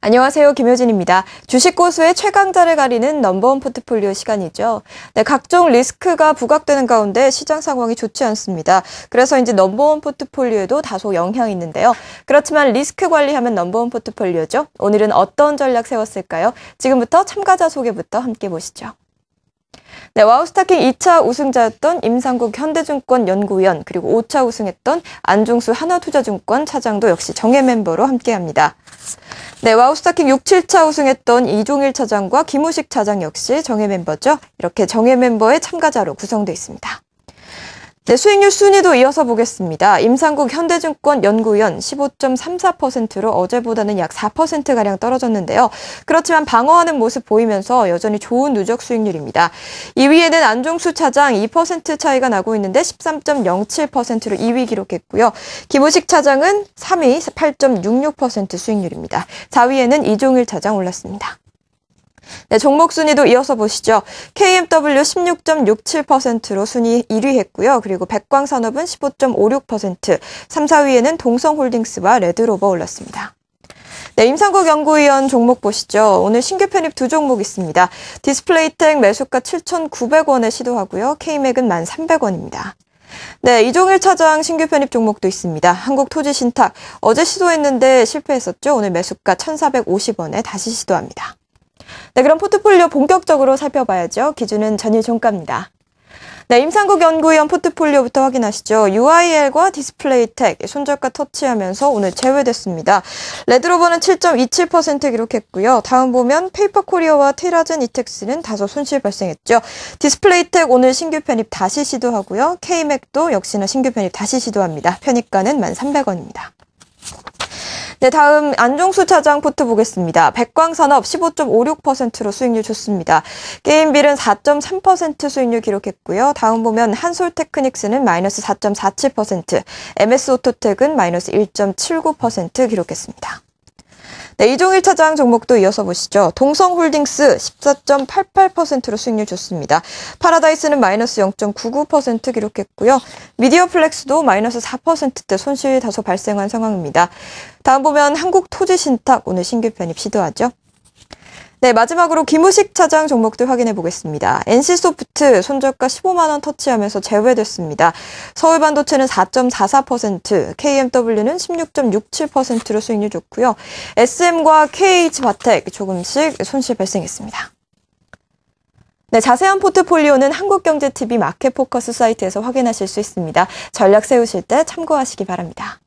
안녕하세요. 김효진입니다. 주식 고수의 최강자를 가리는 넘버원 포트폴리오 시간이죠. 네, 각종 리스크가 부각되는 가운데 시장 상황이 좋지 않습니다. 그래서 이제 넘버원 포트폴리오에도 다소 영향이 있는데요. 그렇지만 리스크 관리하면 넘버원 포트폴리오죠. 오늘은 어떤 전략 세웠을까요? 지금부터 참가자 소개부터 함께 보시죠. 네, 와우스타킹 2차 우승자였던 임상국 현대증권 연구위원 그리고 5차 우승했던 안중수 하나투자증권 차장도 역시 정예 멤버로 함께합니다. 네, 와우스타킹 6, 7차 우승했던 이종일 차장과 김우식 차장 역시 정예 멤버죠. 이렇게 정예 멤버의 참가자로 구성돼 있습니다. 네, 수익률 순위도 이어서 보겠습니다. 임상국 현대증권 연구위원 15.34%로 어제보다는 약 4%가량 떨어졌는데요. 그렇지만 방어하는 모습 보이면서 여전히 좋은 누적 수익률입니다. 2위에는 안종수 차장 2% 차이가 나고 있는데 13.07%로 2위 기록했고요. 김우식 차장은 3위 8.66% 수익률입니다. 4위에는 이종일 차장 올랐습니다. 네, 종목 순위도 이어서 보시죠. KMW 16.67%로 순위 1위 했고요. 그리고 백광산업은 15.56%, 3, 4위에는 동성홀딩스와 레드로버 올랐습니다. 네, 임상국 연구위원 종목 보시죠. 오늘 신규 편입 두 종목 있습니다. 디스플레이텍 매수가 7,900원에 시도하고요. K맥은 1,300원입니다. 네, 이종일 차장 신규 편입 종목도 있습니다. 한국토지신탁 어제 시도했는데 실패했었죠. 오늘 매수가 1,450원에 다시 시도합니다. 네, 그럼 포트폴리오 본격적으로 살펴봐야죠. 기준은 전일 종가입니다. 네, 임상국 연구위원 포트폴리오부터 확인하시죠. UIL과 디스플레이텍, 손절과 터치하면서 오늘 제외됐습니다. 레드로버는 7.27% 기록했고요. 다음 보면 페이퍼코리아와 테라젠 이텍스는 다소 손실 발생했죠. 디스플레이텍 오늘 신규 편입 다시 시도하고요. k 맥도 역시나 신규 편입 다시 시도합니다. 편입가는 1,300원입니다. 네, 다음 안종수 차장 포트 보겠습니다. 백광산업 15.56%로 수익률 좋습니다. 게임빌은 4.3% 수익률 기록했고요. 다음 보면 한솔테크닉스는 마이너스 4.47%, MS오토텍은 마이너스 1.79% 기록했습니다. 네, 이종일 차장 종목도 이어서 보시죠. 동성홀딩스 14.88%로 수익률 좋습니다. 파라다이스는 마이너스 0.99% 기록했고요. 미디어플렉스도 마이너스 4%대 손실 이 다소 발생한 상황입니다. 다음 보면 한국토지신탁 오늘 신규 편입 시도하죠. 네, 마지막으로 김우식 차장 종목들 확인해 보겠습니다. NC소프트 손절가 15만 원 터치하면서 제외됐습니다. 서울반도체는 4.44%, KMW는 16.67%로 수익률 좋고요. SM과 KH바텍 조금씩 손실 발생했습니다. 네, 자세한 포트폴리오는 한국경제TV 마켓포커스 사이트에서 확인하실 수 있습니다. 전략 세우실 때 참고하시기 바랍니다.